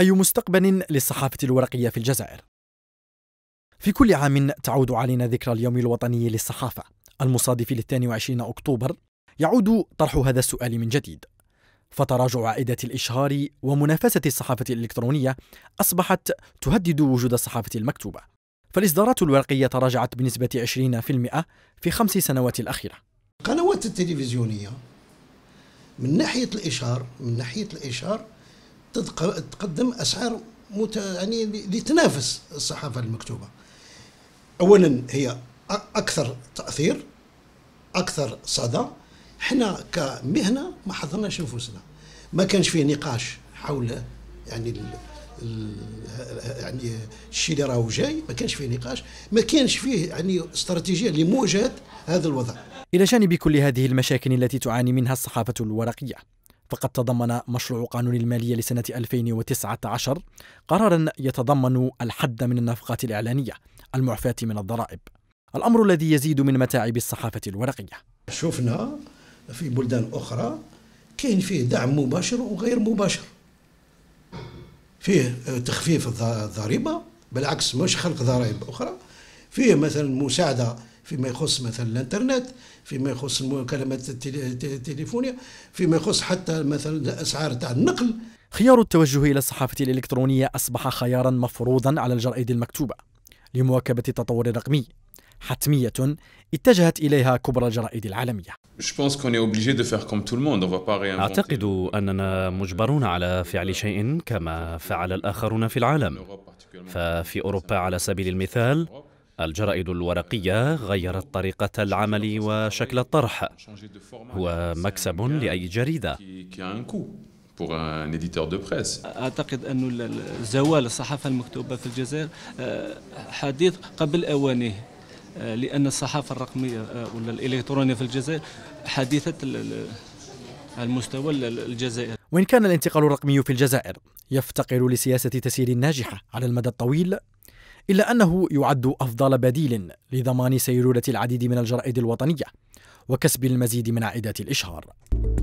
أي مستقبل للصحافة الورقية في الجزائر؟ في كل عام تعود علينا ذكرى اليوم الوطني للصحافة المصادف ل 22 أكتوبر يعود طرح هذا السؤال من جديد فتراجع عائدة الإشهار ومنافسة الصحافة الإلكترونية أصبحت تهدد وجود الصحافة المكتوبة فالإصدارات الورقية تراجعت بنسبة 20% في خمس سنوات الأخيرة القنوات التلفزيونيه من ناحيه الاشهار من ناحيه الاشهار تقدم اسعار مت... يعني لتنافس الصحافه المكتوبه اولا هي اكثر تاثير اكثر صدى حنا كمهنه ما حضرناش نفوسنا ما كانش فيه نقاش حول يعني ال... ال... يعني الشيء اللي راهو جاي ما كانش فيه نقاش ما كانش فيه يعني استراتيجيه لمواجهه هذا الوضع إلى جانب كل هذه المشاكل التي تعاني منها الصحافة الورقية فقد تضمن مشروع قانون المالية لسنة 2019 قرارا يتضمن الحد من النفقات الإعلانية المعفاة من الضرائب الأمر الذي يزيد من متاعب الصحافة الورقية شفنا في بلدان أخرى كاين فيه دعم مباشر وغير مباشر فيه تخفيف الضريبة بالعكس مش خلق ضرائب أخرى فيه مثلا مساعدة فيما يخص مثلا الانترنت فيما يخص المكالمات التليفونية فيما يخص حتى مثلا الأسعار تاع النقل خيار التوجه إلى الصحافة الإلكترونية أصبح خيارا مفروضا على الجرائد المكتوبة لمواكبة التطور الرقمي حتمية اتجهت إليها كبرى الجرائد العالمية أعتقد أننا مجبرون على فعل شيء كما فعل الآخرون في العالم ففي أوروبا على سبيل المثال الجرائد الورقية غيرت طريقة العمل وشكل الطرح هو مكسب لأي جريدة أعتقد أن زوال الصحافة المكتوبة في الجزائر آه، حديث قبل أوانه آه، لأن الصحافة الرقمية آه، ولا الإلكترونية في الجزائر حديثة المستوى الجزائري وإن كان الانتقال الرقمي في الجزائر يفتقر لسياسة تسيير ناجحة على المدى الطويل إلا أنه يعد أفضل بديل لضمان سيرورة العديد من الجرائد الوطنية وكسب المزيد من عائدات الإشهار